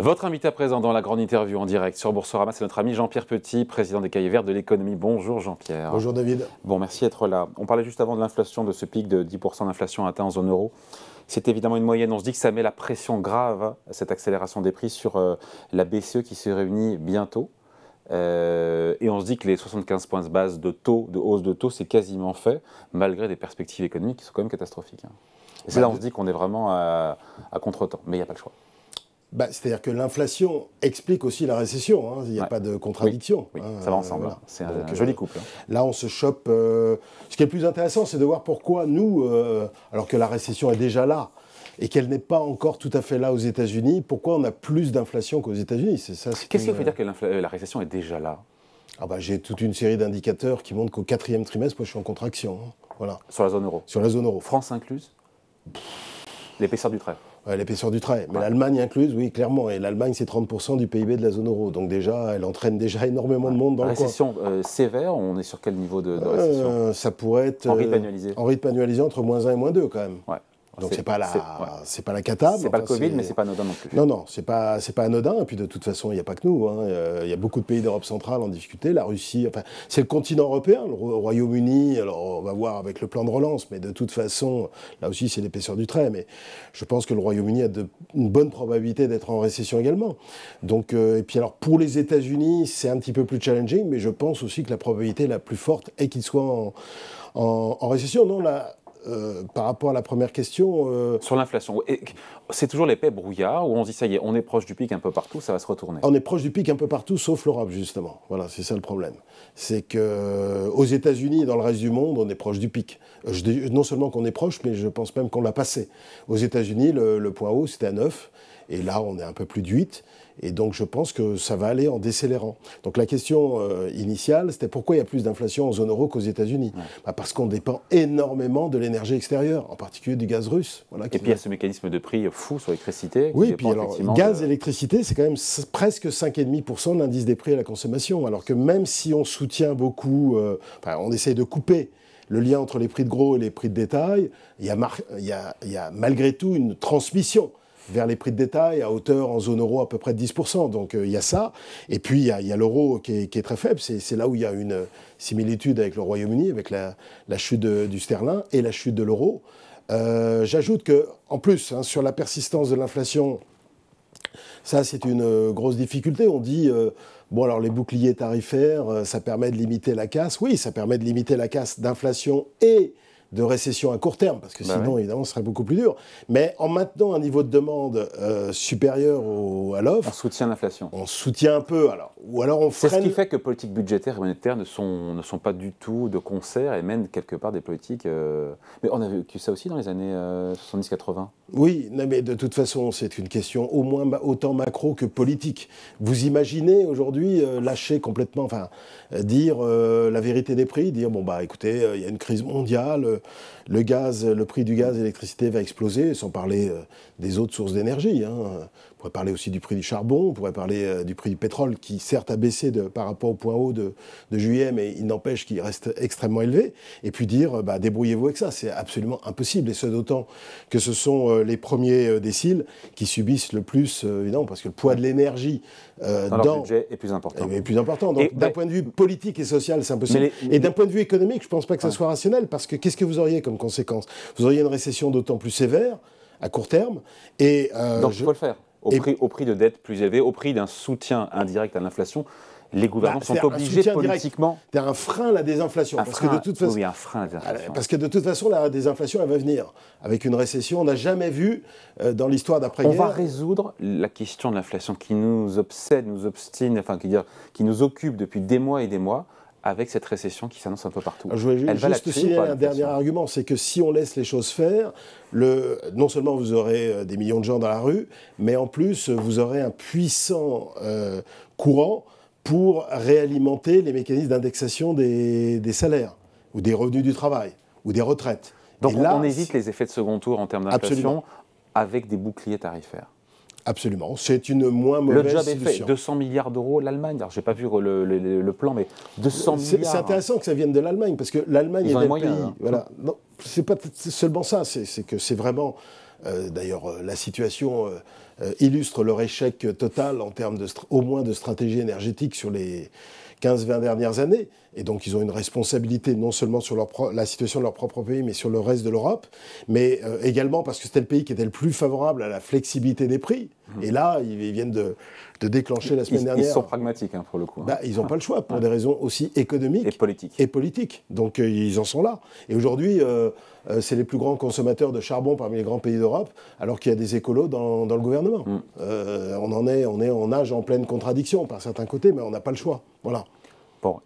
Votre invité à présent dans la grande interview en direct sur Boursorama, c'est notre ami Jean-Pierre Petit, président des Cahiers Verts de l'économie. Bonjour Jean-Pierre. Bonjour David. Bon, merci d'être là. On parlait juste avant de l'inflation, de ce pic de 10% d'inflation atteint en zone euro. C'est évidemment une moyenne. On se dit que ça met la pression grave, hein, cette accélération des prix, sur euh, la BCE qui se réunit bientôt. Euh, et on se dit que les 75 points de base de taux, de hausse de taux, c'est quasiment fait, malgré des perspectives économiques qui sont quand même catastrophiques. Hein. Et c'est bah, là on se dit qu'on est vraiment à, à contre-temps, mais il n'y a pas le choix. Bah, c'est-à-dire que l'inflation explique aussi la récession, hein. il n'y a pas de contradiction. Hein. ça va ensemble, hein. c'est un, euh, joli couple. Là, on se chope. Euh, ce qui est le plus intéressant, c'est de voir pourquoi nous, euh, alors que la récession est déjà là, et qu'elle n'est pas encore tout à fait là aux États-Unis, pourquoi on a plus d'inflation qu'aux États-Unis Qu'est-ce que que veut dire que la récession est déjà là ah bah, j'ai toute une série d'indicateurs qui montrent qu'au quatrième trimestre, moi, je suis en contraction. Voilà. Sur la zone euro. Sur la zone euro. France incluse. L'épaisseur du trait. L'épaisseur du trait. Mais l'Allemagne incluse, oui, clairement. Et l'Allemagne, c'est 30% du PIB de la zone euro. Donc déjà, elle entraîne déjà énormément de monde dans récession, le euh, Récession sévère, on est sur quel niveau de, euh, récession Ça pourrait être... En rythme annualisé. Euh, en entre moins 1 et moins 2 quand même. Donc c'est pas la, c'est Ce pas la cata. C'est pas le Covid, mais c'est pas anodin non plus. Non, non, c'est pas, c'est pas anodin. Et puis de toute façon, il n'y a pas que nous. Hein. Il y a beaucoup de pays d'Europe centrale en difficulté. La Russie, enfin, c'est le continent européen. Le Royaume-Uni, alors on va voir avec le plan de relance, mais de toute façon, là aussi, c'est l'épaisseur du trait. Mais je pense que le Royaume-Uni a de, une bonne probabilité d'être en récession également. Donc, euh, et puis alors pour les États-Unis, c'est un petit peu plus challenging, mais je pense aussi que la probabilité la plus forte est qu'ils soient en, en, récession. Non, là... Euh, par rapport à la première question. Euh, Sur l'inflation, c'est toujours l'épais brouillard où on se dit ça y est, on est proche du pic un peu partout, ça va se retourner. On est proche du pic un peu partout, sauf l'Europe justement. Voilà, c'est ça le problème. C'est que euh, aux États-Unis et dans le reste du monde, on est proche du pic. non seulement qu'on est proche, mais je pense même qu'on l'a passé. Aux États-Unis, le, le, point haut c'était à 9, et là on est un peu plus de 8. Et donc je pense que ça va aller en décélérant. Donc la question euh, initiale, c'était pourquoi il y a plus d'inflation en zone euro qu'aux États-Unis bah, Parce qu'on dépend énormément de l'énergie extérieure, en particulier du gaz russe. et puis il y a ce mécanisme de prix fou sur l'électricité. Oui, et puis alors gaz, et électricité, c'est quand même presque 5,5% de l'indice des prix à la consommation. Alors que même si on soutient beaucoup, euh, enfin, on essaye de couper le lien entre les prix de gros et les prix de détail, il y a malgré tout une transmission vers les prix de détail à hauteur en zone euro à peu près de 10%. Donc euh, il y a ça. Et puis il y a, l'euro qui, est très faible. C'est là où il y a une euh, similitude avec le Royaume-Uni, avec la, chute du sterling et la chute de l'euro. Euh, j'ajoute que, en plus, hein, sur la persistance de l'inflation, ça c'est une grosse difficulté. On dit bon alors les boucliers tarifaires, ça permet de limiter la casse. Oui, ça permet de limiter la casse d'inflation et de récession à court terme, parce que bah sinon, évidemment, ce serait beaucoup plus dur. Mais en maintenant un niveau de demande euh, supérieur au, à l'offre. On soutient l'inflation. On soutient un peu, alors. Ou alors on freine. C'est ce qui fait que politiques budgétaires et monétaire ne sont, ne sont pas du tout de concert et mènent quelque part des politiques. Euh, mais on a vu ça aussi dans les années 70-80. Euh, oui, mais de toute façon, c'est une question au moins autant macro que politique. Vous imaginez aujourd'hui lâcher complètement, enfin, dire la vérité des prix, dire bon, bah écoutez, il y a une crise mondiale le gaz, le prix du gaz et l'électricité va exploser, sans parler euh, des autres sources d'énergie. Hein. On pourrait parler aussi du prix du charbon, on pourrait parler euh, du prix du pétrole, qui certes a baissé par rapport au point haut de, juillet, mais il n'empêche qu'il reste extrêmement élevé. Et puis dire, euh, bah, débrouillez-vous avec ça, c'est absolument impossible. Et ce d'autant que ce sont les premiers déciles qui subissent le plus, évidemment, parce que le poids de l'énergie dans, le budget est plus important. Eh est plus important. Donc d'un point de vue politique et social, c'est impossible. Et d'un point de vue économique, je ne pense pas que ce soit rationnel, parce que qu'est-ce que vous auriez comme conséquence Vous auriez une récession d'autant plus sévère à court terme. Et, euh, Donc, je... le faire. Au, prix, de dettes plus élevées, au prix d'un soutien indirect à l'inflation, les gouvernements bah, sont obligés politiquement. C'est un frein à la désinflation. parce que de toute façon, un frein à la désinflation. Parce que de toute façon, la désinflation, elle va venir. Avec une récession, on n'a jamais vu euh, dans l'histoire d'après-guerre. On va résoudre la question de l'inflation qui nous obsède, nous obstine, enfin qui, qui nous occupe depuis des mois et des mois avec cette récession qui s'annonce un peu partout. je voulais juste un dernier argument, c'est que si on laisse les choses faire, le, non seulement vous aurez euh, des millions de gens dans la rue, mais en plus vous aurez un puissant euh, courant pour réalimenter les mécanismes d'indexation des, salaires ou des revenus du travail ou des retraites. Donc là, on évite les effets de second tour en termes d'inflation avec des boucliers tarifaires. Absolument. C'est une moins mauvaise Le job est fait. 200 milliards d'euros, l'Allemagne. Alors, n'ai pas vu le, plan, mais 200 milliards. C'est intéressant que ça vienne de l'Allemagne, parce que l'Allemagne est un pays. Hein. Voilà. c'est pas seulement ça. C'est que c'est vraiment. Euh, d'ailleurs, euh, la situation euh, illustre leur échec total en termes de, au moins de stratégie énergétique sur les 15-20 dernières années. Et donc, ils ont une responsabilité non seulement sur leur la situation de leur propre pays, mais sur le reste de l'Europe, mais également parce que c'était le pays qui était le plus favorable à la flexibilité des prix. Et là, ils viennent de, déclencher la semaine dernière. Ils sont pragmatiques, hein, pour le coup. Hein. Bah, ils n'ont pas le choix, pour des raisons aussi économiques. Et politiques. Et politiques. Donc, euh, ils en sont là. Et aujourd'hui, euh, euh, c'est les plus grands consommateurs de charbon parmi les grands pays d'Europe, alors qu'il y a des écolos dans, le gouvernement. Mm. on en est, on est en en pleine contradiction par certains côtés, mais on n'a pas le choix. Voilà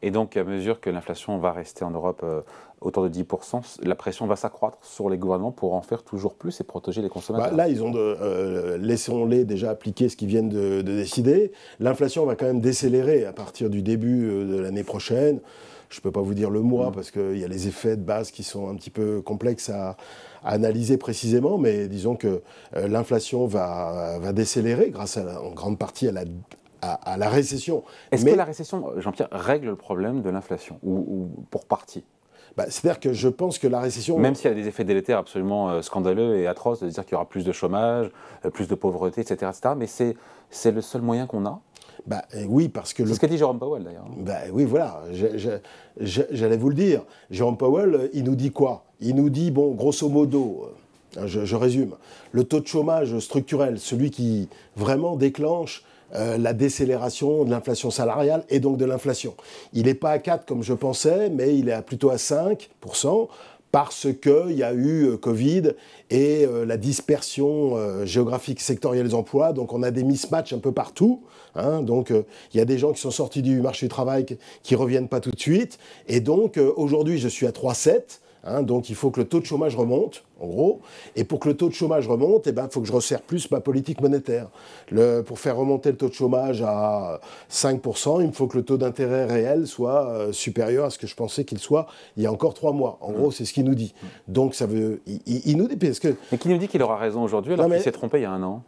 et donc à mesure que l'inflation va rester en Europe euh, autour de 10%, la pression va s'accroître sur les gouvernements pour en faire toujours plus et protéger les bah, consommateurs. là, ils ont de, euh, laissons-les déjà appliquer ce qu'ils viennent de, décider. L'inflation va quand même décélérer à partir du début euh, de l'année prochaine. Je ne peux pas vous dire le mois mm. parce qu'il y a les effets de base qui sont un petit peu complexes à, analyser précisément, mais disons que l'inflation va, décélérer grâce à en grande partie à la, à, la récession. Est-ce que la récession, euh, Jean-Pierre, règle le problème de l'inflation, ou, pour partie bah, C'est-à-dire que je pense que la récession. Même s'il y a des effets délétères absolument euh, scandaleux et atroces, de dire qu'il y aura plus de chômage, euh, plus de pauvreté, etc. etc. mais c'est le seul moyen qu'on a bah, oui, parce que. C'est ce qu'a dit Jérôme Powell d'ailleurs. Bah, oui, voilà, j'allais vous le dire. Jérôme Powell, il nous dit quoi Il nous dit, bon, grosso modo, je, je résume, le taux de chômage structurel, celui qui vraiment déclenche euh, la décélération de l'inflation salariale et donc de l'inflation. Il n'est pas à 4 comme je pensais, mais il est plutôt à 5% parce qu'il y a eu euh, Covid et euh, la dispersion géographique sectorielle des emplois. Donc on a des mismatchs un peu partout. Hein. donc il y a des gens qui sont sortis du marché du travail qui ne reviennent pas tout de suite. Et donc aujourd'hui je suis à 3,7. Hein, donc il faut que le taux de chômage remonte, en gros. Et pour que le taux de chômage remonte, il eh ben, faut que je resserre plus ma politique monétaire. pour faire remonter le taux de chômage à 5%, il me faut que le taux d'intérêt réel soit euh, supérieur à ce que je pensais qu'il soit il y a encore trois mois. En gros, c'est ce qu'il nous dit. Donc ça veut... Il, nous Mais qui nous dit qu'il aura raison aujourd'hui alors qu'il s'est trompé il y a un an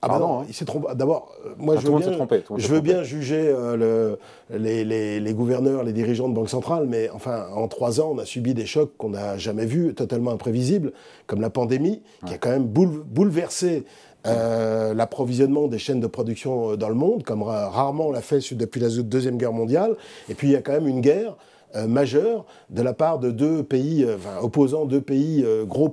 ah bah non, hein. il s'est trompé. Ah, d'abord, euh, moi ah, je, veux bien, je veux bien, juger euh, les, gouverneurs, les dirigeants de banque centrale, mais enfin, en trois ans, on a subi des chocs qu'on n'a jamais vus, totalement imprévisibles, comme la pandémie, qui a quand même bouleversé euh, l'approvisionnement des chaînes de production dans le monde, comme rarement on l'a fait depuis la Deuxième Guerre mondiale. Et puis il y a quand même une guerre majeure de la part de deux pays, opposant deux pays gros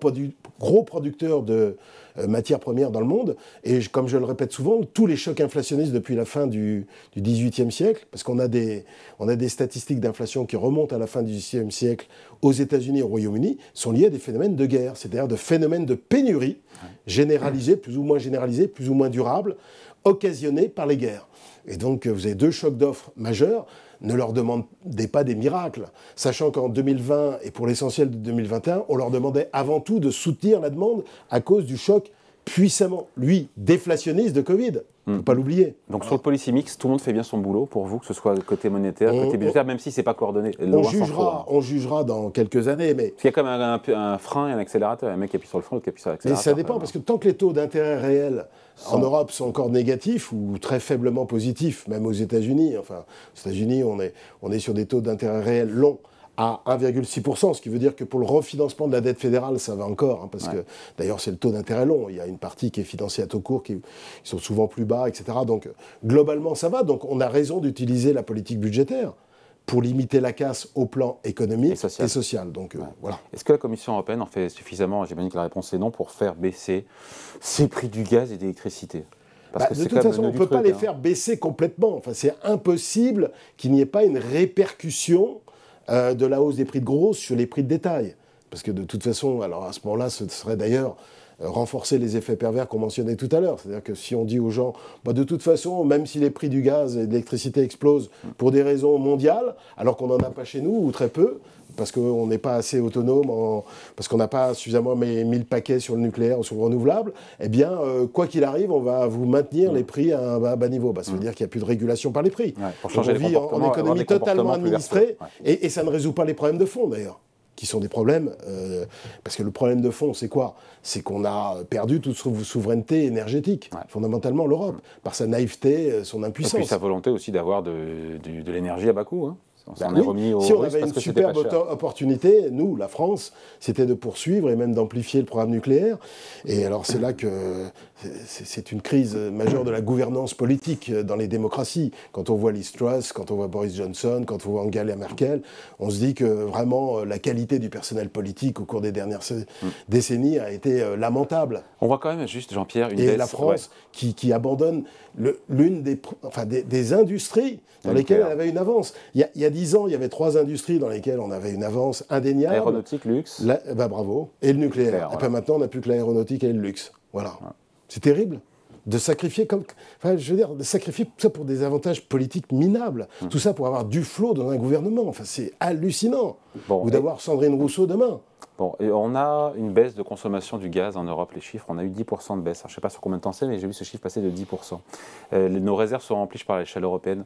producteurs de, euh, matières premières dans le monde. Et comme je le répète souvent, tous les chocs inflationnistes depuis la fin du, du 18e siècle, parce qu'on a des, a des statistiques d'inflation qui remontent à la fin du 18e siècle aux États-Unis et au Royaume-Uni, sont liés à des phénomènes de guerre, c'est-à-dire de phénomènes de pénurie généralisés, plus ou moins généralisés, plus ou moins durables, occasionnés par les guerres. Et donc, euh, vous avez deux chocs d'offres majeurs ne leur demandez pas des miracles, sachant qu'en 2020 et pour l'essentiel de 2021, on leur demandait avant tout de soutenir la demande à cause du choc puissamment, lui, déflationniste de Covid. il ne peut hmm. pas l'oublier. Donc sur le policy mix, tout le monde fait bien son boulot pour vous, que ce soit côté monétaire, côté budgétaire, même si c'est pas coordonné. On jugera, on jugera dans quelques années, mais... Parce qu'il y a quand même un, frein et un accélérateur. Il y a un mec qui appuie sur le frein, l'autre qui appuie sur l'accélérateur. Mais ça dépend, parce que tant que les taux d'intérêt réels en Europe sont encore négatifs ou très faiblement positifs, même aux États-Unis, enfin, aux États-Unis, on est, on est sur des taux d'intérêt réels longs à 1,6%, ce qui veut dire que pour le refinancement de la dette fédérale, ça va encore, hein, parce que d'ailleurs c'est le taux d'intérêt long, il y a une partie qui est financée à taux court, qui, sont souvent plus bas, etc. Donc globalement ça va, donc on a raison d'utiliser la politique budgétaire pour limiter la casse au plan économique et social. Donc, euh, voilà. Est-ce que la Commission européenne en fait suffisamment J'imagine que la réponse est non pour faire baisser ces prix du gaz et de l'électricité. Bah, que de toute façon, on ne peut pas les hein. faire baisser complètement. Enfin, c'est impossible qu'il n'y ait pas une répercussion euh, de la hausse des prix de gros sur les prix de détail. Parce que de toute façon, alors à ce moment-là, ce serait d'ailleurs euh, renforcer les effets pervers qu'on mentionnait tout à l'heure. C'est-à-dire que si on dit aux gens, bah, de toute façon, même si les prix du gaz et de l'électricité explosent pour des raisons mondiales, alors qu'on n'en a pas chez nous ou très peu, parce qu'on n'est pas assez autonome, parce qu'on n'a pas suffisamment mis le paquet sur le nucléaire ou sur le renouvelable, eh bien, euh, quoi qu'il arrive, on va vous maintenir mm. les prix à un, bas niveau. Bah, ça veut mm. dire qu'il n'y a plus de régulation par les prix. pour on vit en, économie totalement administrée, et, ça ne résout pas les problèmes de fond d'ailleurs qui sont des problèmes, euh, parce que le problème de fond, c'est quoi C'est qu'on a perdu toute souveraineté énergétique, fondamentalement l'Europe, mm. par sa naïveté, euh, son impuissance. Et puis sa volonté aussi d'avoir de, de l'énergie à bas coût. Hein. Bah si on avait une superbe opportunité, nous, la France, c'était de poursuivre et même d'amplifier le programme nucléaire. Et alors c'est là que c'est une crise majeure de la gouvernance politique dans les démocraties. Quand on voit Lee quand on voit Boris Johnson, quand on voit Angela Merkel, on se dit que vraiment euh, la qualité du personnel politique au cours des dernières mm. décennies a été euh, lamentable. On voit quand même juste, Jean-Pierre, une Et la France qui, abandonne l'une des, enfin, des, industries dans lesquelles elle avait une avance. Il y a ans, il y avait trois industries dans lesquelles on avait une avance indéniable. L'aéronautique, luxe. bah, bravo. Et le nucléaire. et maintenant, on n'a plus que l'aéronautique et le luxe. Voilà. C'est terrible de sacrifier comme enfin, je veux dire de sacrifier tout ça pour des avantages politiques minables mm. tout ça pour avoir du flot dans un gouvernement enfin c'est hallucinant ou d'avoir Sandrine Rousseau demain on a une baisse de consommation du gaz en Europe, les chiffres, on a eu 10% de baisse. je ne sais pas sur combien de temps c'est, mais j'ai vu ce chiffre passer de 10%. Euh, nos réserves sont remplies par l'échelle européenne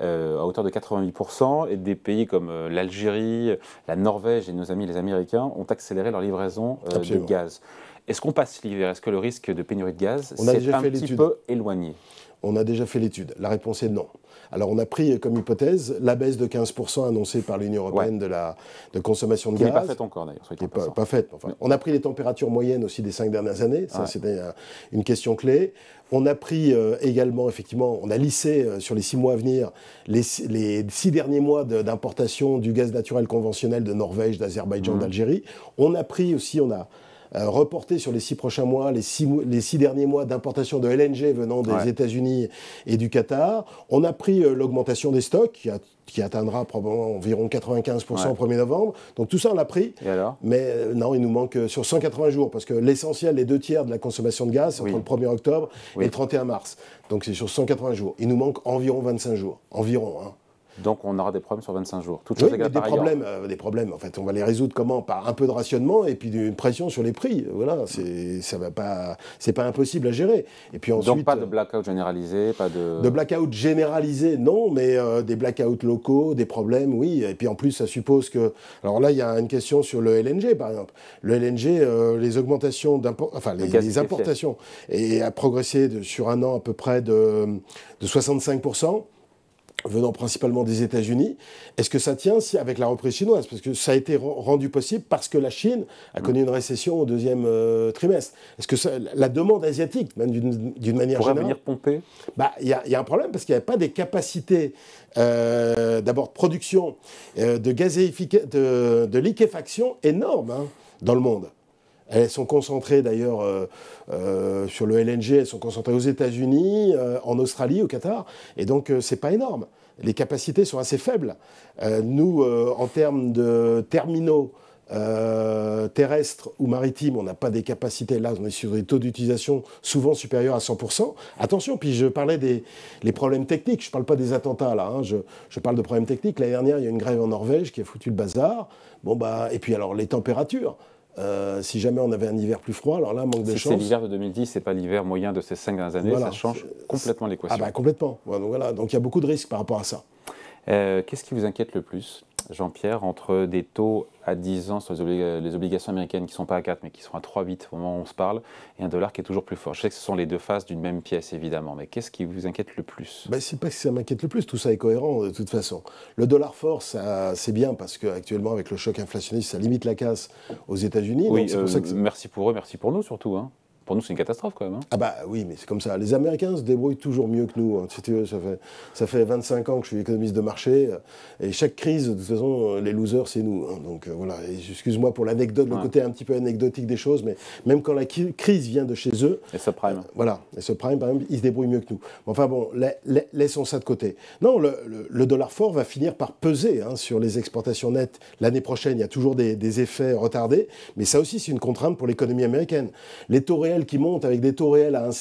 euh, à hauteur de 88%, et des pays comme euh, l'Algérie, la Norvège et nos amis les Américains ont accéléré leur livraison de gaz. Est-ce qu'on passe l'hiver Est-ce que le risque de pénurie de gaz s'est un petit peu éloigné on a déjà fait l'étude. La réponse est non. Alors on a pris comme hypothèse la baisse de 15% annoncée par l'Union européenne de la de consommation de gaz. Qui n'est pas faite encore d'ailleurs. n'est pas, faite. on a pris les températures moyennes aussi des cinq dernières années. Ça, c'était euh, une question clé. On a pris euh, également, effectivement, on a lissé euh, sur les six mois à venir les, six derniers mois d'importation du gaz naturel conventionnel de Norvège, d'Azerbaïdjan, mmh. d'Algérie. On a pris aussi, on a euh, reporté sur les six prochains mois, les six, derniers mois d'importation de LNG venant des États-Unis et du Qatar. On a pris euh, l'augmentation des stocks qui atteindra probablement environ 95% au 1er novembre. Donc tout ça, on l'a pris. mais euh, non, il nous manque sur 180 jours, parce que l'essentiel, les deux tiers de la consommation de gaz, c'est entre le 1er octobre et le 31 mars. Donc c'est sur 180 jours. Il nous manque environ 25 jours. Environ. Hein. Donc on aura des problèmes sur 25 jours. Toutes oui, des problèmes, euh, des problèmes. En fait, on va les résoudre comment Par un peu de rationnement et puis une pression sur les prix. Voilà, c'est ça pas, pas impossible à gérer. Et puis ensuite, donc pas de blackout généralisé, pas de. De blackout généralisé, non, mais euh, des blackouts locaux, des problèmes, oui. Et puis en plus, ça suppose que. Alors là, il y a une question sur le LNG, par exemple. Le LNG, euh, les augmentations d'import, enfin importations, et a progressé sur un an à peu près de, de 65 venant principalement des États-Unis. Est-ce que ça tient si, avec la reprise chinoise Parce que ça a été rendu possible parce que la Chine a connu une récession au deuxième euh, trimestre. Est-ce que la demande asiatique, même d'une manière générale... générale... venir pomper bah, Il y, y, a un problème parce qu'il n'y a pas des capacités euh, d'abord de production euh, de, de, de liquéfaction énorme hein, dans le monde. Elles sont concentrées d'ailleurs euh, euh, sur le LNG, elles sont concentrées aux États-Unis, euh, en Australie, au Qatar. Et donc, ce n'est pas énorme. Les capacités sont assez faibles. nous, en termes de terminaux, terrestres ou maritimes, on n'a pas des capacités. Là, on est sur des taux d'utilisation souvent supérieurs à 100%. Attention, puis je parlais des problèmes techniques. Je ne parle pas des attentats, là. Hein. Je, je, parle de problèmes techniques. L'année dernière, il y a une grève en Norvège qui a foutu le bazar. Bon, bah, et puis alors, les températures. Euh, si jamais on avait un hiver plus froid, alors là, manque de si C'est l'hiver de 2010, c'est pas l'hiver moyen de ces cinq dernières années, ça change complètement l'équation. Ah bah complètement. donc voilà, donc il y a beaucoup de risques par rapport à ça. Euh, qu'est-ce qui vous inquiète le plus Jean-Pierre, entre des taux à 10 ans sur les, obligations américaines qui ne sont pas à 4 mais qui sont à 3,8 au moment où on se parle, et un dollar qui est toujours plus fort. Je sais que ce sont les deux faces d'une même pièce, évidemment, mais qu'est-ce qui vous inquiète le plus ben, C'est pas que ça m'inquiète le plus, tout ça est cohérent de toute façon. Le dollar fort, c'est bien parce qu'actuellement, avec le choc inflationniste, ça limite la casse aux États-Unis. Euh, merci pour eux, merci pour nous surtout. Hein. Pour nous, c'est une catastrophe quand même. Hein. Ah bah oui, mais c'est comme ça. Les Américains se débrouillent toujours mieux que nous. Hein. Si tu veux, ça fait, ça fait 25 ans que je suis économiste de marché. Euh, et chaque crise, de toute façon, euh, les losers, c'est nous. Hein. Donc euh, voilà, excuse-moi pour l'anecdote, le côté un petit peu anecdotique des choses, mais même quand la crise vient de chez eux. Et ça prime. voilà, et ce prime, par exemple, ils se débrouillent mieux que nous. Enfin bon, laissons ça de côté. Non, le, dollar fort va finir par peser sur les exportations nettes l'année prochaine. Il y a toujours des, des effets retardés, mais ça aussi, c'est une contrainte pour l'économie américaine. Les taux réels qui monte avec des taux réels à un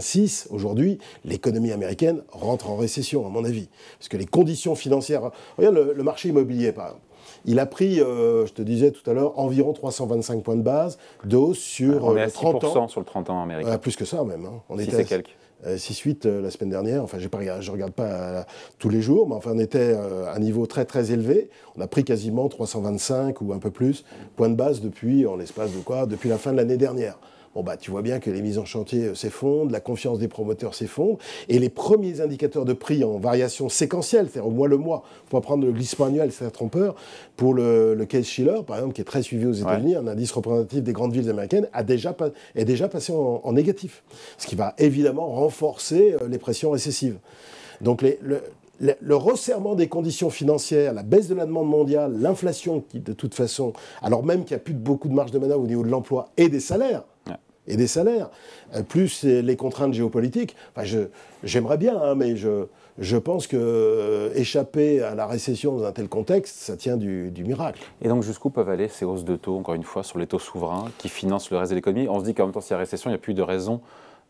6 aujourd'hui, l'économie américaine rentre en récession, à mon avis. Parce que les conditions financières. Regarde le, marché immobilier, par exemple. Il a pris, euh, je te disais tout à l'heure, environ 325 points de base de hausse sur ah, On est euh, à 30 ans. sur le 30 ans américain. plus que ça même. Hein. On était quelques. 6 euh, la semaine dernière. Enfin, je ne regarde pas tous les jours, mais enfin, on était à un niveau très très élevé. On a pris quasiment 325 ou un peu plus points de base depuis, en l'espace de quoi Depuis la fin de l'année dernière bon bah tu vois bien que les mises en chantier euh, s'effondrent, la confiance des promoteurs s'effondre, et les premiers indicateurs de prix en variation séquentielle, c'est-à-dire au mois le mois, pour prendre le glissement annuel, c'est trompeur, pour le, case Schiller, par exemple, qui est très suivi aux États-Unis, un indice représentatif des grandes villes américaines, a déjà est déjà passé en, négatif, ce qui va évidemment renforcer euh, les pressions récessives. Donc le, resserrement des conditions financières, la baisse de la demande mondiale, l'inflation qui, de toute façon, alors même qu'il n'y a plus de beaucoup de marge de manœuvre au niveau de l'emploi et des salaires, et des salaires, euh, plus les contraintes géopolitiques. Enfin, j'aimerais bien, hein, mais je, je pense que euh, échapper à la récession dans un tel contexte, ça tient du, du miracle. Et donc jusqu'où peuvent aller ces hausses de taux, encore une fois, sur les taux souverains qui financent le reste de l'économie On se dit qu'en même temps, s'il y a récession, il n'y a plus de raison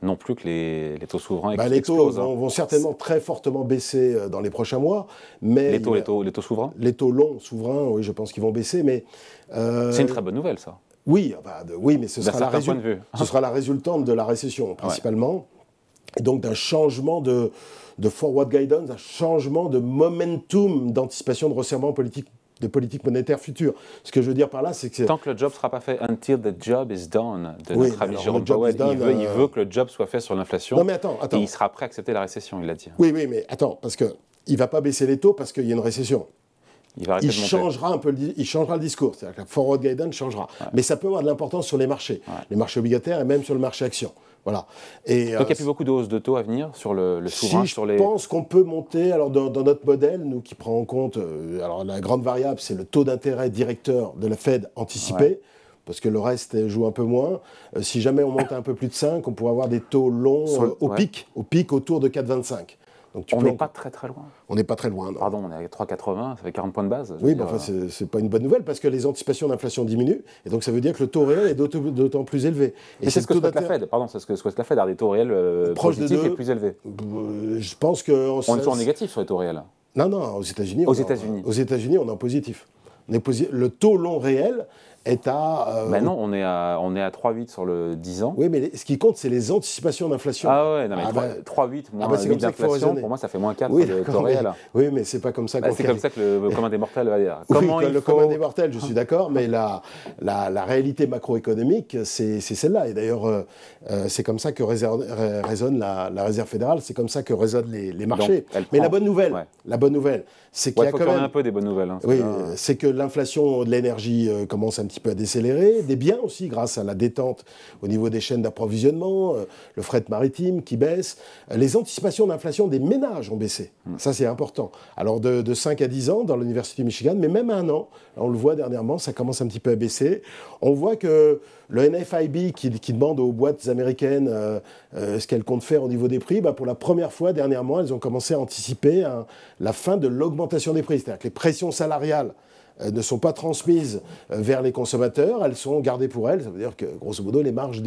non plus que les, les taux souverains bah, Les taux hein. vont, certainement très fortement baisser euh, dans les prochains mois. Mais les, taux, les, taux, souverains Les taux longs souverains, oui, je pense qu'ils vont baisser. mais... C'est une très bonne nouvelle, ça. Oui, oui, mais ce sera, la résultante de la récession, principalement. Et donc d'un changement de, de, forward guidance, un changement de momentum d'anticipation de resserrement politique de politique monétaire future. Ce que je veux dire par là, c'est que... Tant que le job ne sera pas fait, until the job is done, de notre ami Jérôme Powell, il, euh, veut, que le job soit fait sur l'inflation. Non mais attends, attends. Et il sera prêt à accepter la récession, il l'a dit. Oui, oui, mais attends, parce que il ne va pas baisser les taux parce qu'il y a une récession. Il, changera un peu, il changera le discours. C'est-à-dire que la forward guidance changera. Mais ça peut avoir de l'importance sur les marchés, les marchés obligataires et même sur le marché action. Voilà. Et, Donc il n'y a euh, plus beaucoup de hausses de taux à venir sur le, le sur les... Je pense qu'on peut monter, alors dans, notre modèle, nous qui prend en compte, euh, alors la grande variable, c'est le taux d'intérêt directeur de la Fed anticipé. parce que le reste joue un peu moins. Euh, si jamais on monte un peu plus de 5, on pourrait avoir des taux longs au, pic, au pic autour de 4,25 on n'est pas très très loin. On n'est pas très loin. Pardon, on est à 3,80, ça fait 40 points de base. Oui, mais bah, enfin, euh. c'est pas une bonne nouvelle parce que les anticipations d'inflation diminuent et donc ça veut dire que le taux réel est d'autant plus élevé. Et c'est ce que la Fed. Pardon, c'est ce que souhaite la Fed, des taux réels euh, positifs de plus élevés. Euh, je pense que. On, est toujours négatif sur les taux réels. Non, non, aux États-Unis. Aux États-Unis. on est en positif. Le taux long réel, est à. Ben non, on est à, on est à 3,8 sur le 10 ans. Oui, mais ce qui compte, c'est les anticipations d'inflation. Ah ouais, non, mais 3,8 ah bah, ah bah, moins ah 8 d'inflation, pour moi, ça fait moins 4 oui, de mais, Oui, mais c'est pas comme ça qu'on. c'est comme ça que le commun des mortels va dire. Comment oui, le faut... commun des mortels, je suis d'accord, mais la, la, réalité macroéconomique, c'est celle-là. Et d'ailleurs, euh, euh, c'est comme ça que résonne la, la, réserve fédérale, c'est comme ça que résonnent les, les marchés. mais la bonne nouvelle, la bonne nouvelle, c'est qu'il y a quand même. un peu des bonnes nouvelles. Hein, oui, c'est que l'inflation de l'énergie commence à petit peu à décélérer, des biens aussi grâce à la détente au niveau des chaînes d'approvisionnement, euh, le fret maritime qui baisse, euh, les anticipations d'inflation des ménages ont baissé. Hmm. Ça c'est important. Alors de, 5 à 10 ans dans l'Université du Michigan, mais même un an, on le voit dernièrement, ça commence un petit peu à baisser. On voit que le NFIB qui, demande aux boîtes américaines euh, ce qu'elles comptent faire au niveau des prix, bah, pour la première fois dernièrement, elles ont commencé à anticiper hein, la fin de l'augmentation des prix. C'est-à-dire que les pressions salariales euh, ne sont pas transmises euh, vers les consommateurs, elles sont gardées pour elles. Ça veut dire que, grosso modo, les marges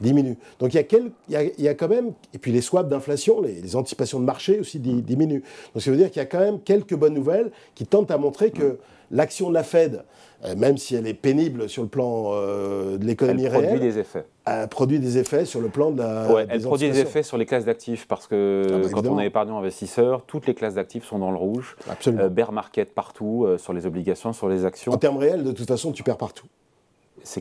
diminuent. Donc il y, a il, y a, quand même, et puis les swaps d'inflation, les, anticipations de marché aussi diminuent. Donc ça veut dire qu'il y a quand même quelques bonnes nouvelles qui tentent à montrer que l'action de la Fed, euh, même si elle est pénible sur le plan euh, de l'économie réelle. Produit des effets. Elle produit des effets sur le plan de la. elle produit des effets sur les classes d'actifs parce que ah bah, quand on est épargnant investisseur, toutes les classes d'actifs sont dans le rouge. Absolument. Euh, bear market partout, sur les obligations, sur les actions. En termes réels, de toute façon, tu perds partout.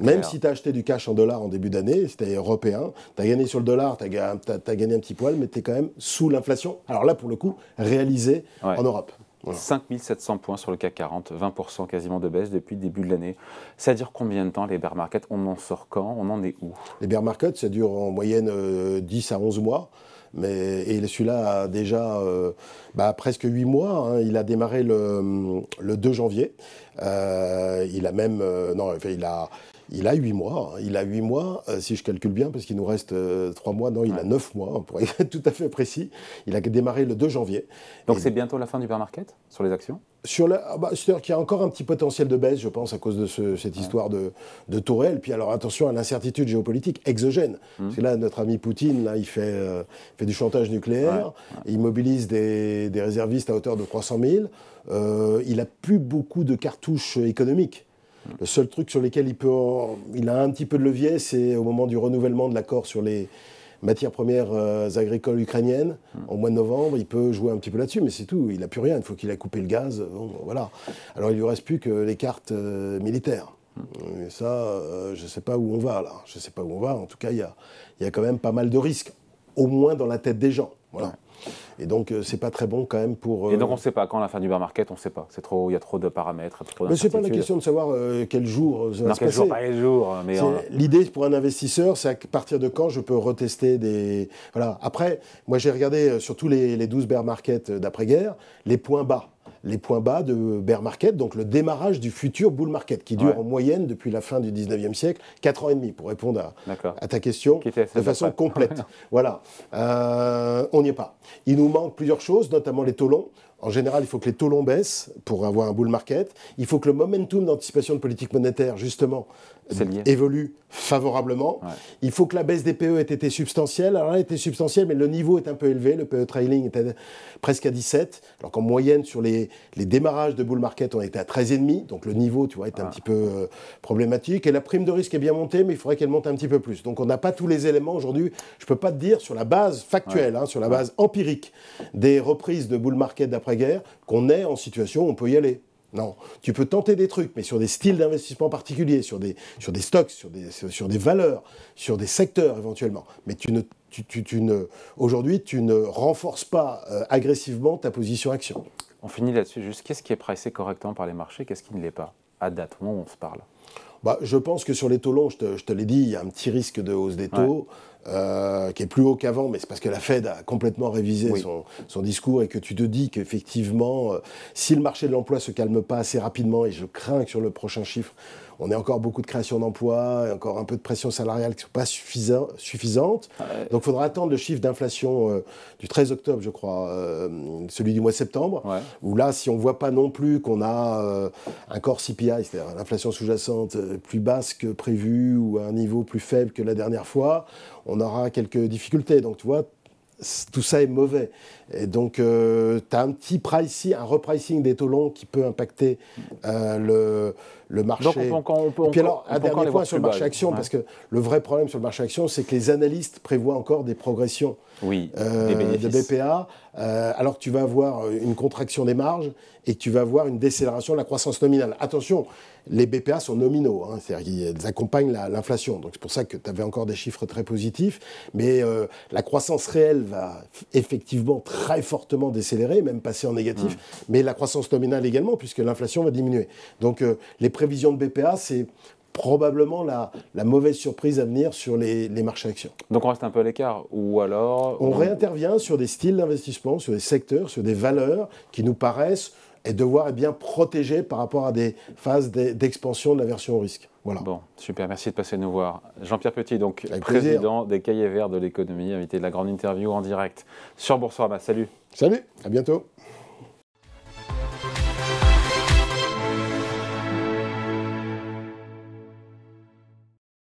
Même si tu as acheté du cash en dollars en début d'année, c'était européen, tu as gagné sur le dollar, tu as, gagné un petit poil, mais tu es quand même sous l'inflation. Alors là, pour le coup, réalisé en Europe. 5700 points sur le CAC 40, 20% quasiment de baisse depuis le début de l'année. C'est-à-dire combien de temps les bear markets On en sort quand On en est où Les bear markets, ça dure en moyenne 10 euh, à 11 mois. Mais, et celui-là a déjà euh, bah, presque 8 mois. Hein. il a démarré le, 2 janvier. Euh, il a même. non, il a, il a huit mois. Hein. Il a huit mois, euh, si je calcule bien, parce qu'il nous reste euh, trois mois. Non, il a neuf mois, pour être tout à fait précis. Il a démarré le 2 janvier. Donc c'est bientôt la fin du bear market sur les actions sur la, ah bah, C'est-à-dire qu'il y a encore un petit potentiel de baisse, je pense, à cause de cette histoire de, de Tourelle. Puis alors attention à l'incertitude géopolitique exogène. Parce hum. que là, notre ami Poutine, là, il fait, euh, fait du chantage nucléaire, il mobilise des, des, réservistes à hauteur de 300 000. il a plus beaucoup de cartouches économiques. Le seul truc sur lequel il, peut, il a un petit peu de levier, c'est au moment du renouvellement de l'accord sur les matières premières euh, agricoles ukrainiennes hmm. Au mois de novembre. Il peut jouer un petit peu là-dessus, mais c'est tout. Il n'a plus rien. Il faut qu'il ait coupé le gaz. Euh, voilà. Alors il ne lui reste plus que les cartes euh, militaires. Hmm. Et ça, je ne sais pas où on va là. Je ne sais pas où on va. En tout cas, il y a, quand même pas mal de risques, au moins dans la tête des gens. Voilà. Et donc, euh, c'est pas très bon quand même pour. Et donc, euh, on ne sait pas quand la fin du bear market, on ne sait pas. C'est trop, il y a trop de paramètres, trop Mais c'est pas la question de savoir euh, quel jour. pas quel jour. Hein, l'idée pour un investisseur, c'est à partir de quand je peux retester des. Voilà. Après, moi, j'ai regardé sur tous les, les 12 bear markets d'après-guerre les points bas les points bas de bear market, donc le démarrage du futur bull market, qui dure en moyenne depuis la fin du 19e siècle, 4 ans et demi, pour répondre à, ta question de façon complète. voilà, euh, on n'y est pas. Il nous manque plusieurs choses, notamment les taux En général, il faut que les taux baissent pour avoir un bull market. Il faut que le momentum d'anticipation de politique monétaire, justement, évolue favorablement. Il faut que la baisse des PE ait été substantielle. Alors, elle été substantielle, mais le niveau est un peu élevé. Le PE trailing était presque à 17, alors qu'en moyenne, sur les, démarrages de bull market, on était à 13,5. Donc, le niveau, tu vois, est un ah. petit peu euh, problématique. Et la prime de risque est bien montée, mais il faudrait qu'elle monte un petit peu plus. Donc, on n'a pas tous les éléments aujourd'hui. Je ne peux pas te dire sur la base factuelle, hein, sur la base empirique des reprises de bull market d'après-guerre, qu'on est en situation où on peut y aller. Non, tu peux tenter des trucs, mais sur des styles d'investissement particuliers, sur des, sur des stocks, sur des, valeurs, sur des secteurs éventuellement. Mais tu ne, aujourd'hui, tu ne renforces pas euh, agressivement ta position action. On finit là-dessus. Juste, qu'est-ce qui est pricé correctement par les marchés Qu'est-ce qui ne l'est pas à date, au moment où on se parle bah, Je pense que sur les taux longs, je te, l'ai dit, il y a un petit risque de hausse des taux. Euh, qui est plus haut qu'avant, mais c'est parce que la Fed a complètement révisé son, discours et que tu te dis qu'effectivement, euh, si le marché de l'emploi se calme pas assez rapidement, et je crains que sur le prochain chiffre, on a encore beaucoup de création d'emplois, encore un peu de pression salariale qui ne sont pas suffisantes. Ah Donc il faudra attendre le chiffre d'inflation euh, du 13 octobre, je crois, euh, celui du mois de septembre, Ou là, si on ne voit pas non plus qu'on a euh, un corps CPI, c'est-à-dire l'inflation sous-jacente plus basse que prévu ou à un niveau plus faible que la dernière fois, on aura quelques difficultés. Donc tu vois, tout ça est mauvais. Et donc, euh, tu as un petit pricing, un repricing des taux longs qui peut impacter euh, le, le, marché. Et puis alors, un dernier point sur le marché action, parce que le vrai problème sur le marché action, c'est que les analystes prévoient encore des progressions oui, euh, des de BPA, alors que tu vas avoir une contraction des marges et tu vas avoir une décélération de la croissance nominale. Attention, les BPA sont nominaux, hein, c'est-à-dire qu'ils accompagnent l'inflation. Donc c'est pour ça que tu avais encore des chiffres très positifs, mais euh, la croissance réelle va effectivement très fortement décélérer, même passer en négatif, mmh. mais la croissance nominale également, puisque l'inflation va diminuer. Donc euh, les prévisions de BPA, c'est probablement la, mauvaise surprise à venir sur les, marchés actions. Donc on reste un peu à l'écart, ou alors... on... réintervient sur des styles d'investissement, sur des secteurs, sur des valeurs qui nous paraissent et devoir eh bien, protéger par rapport à des phases d'expansion de la version au risque. Voilà. Bon, super, merci de passer nous voir. Jean-Pierre Petit, donc président des Cahiers Verts de l'économie, invité de la grande interview en direct sur Boursorama. Salut. Salut, à bientôt.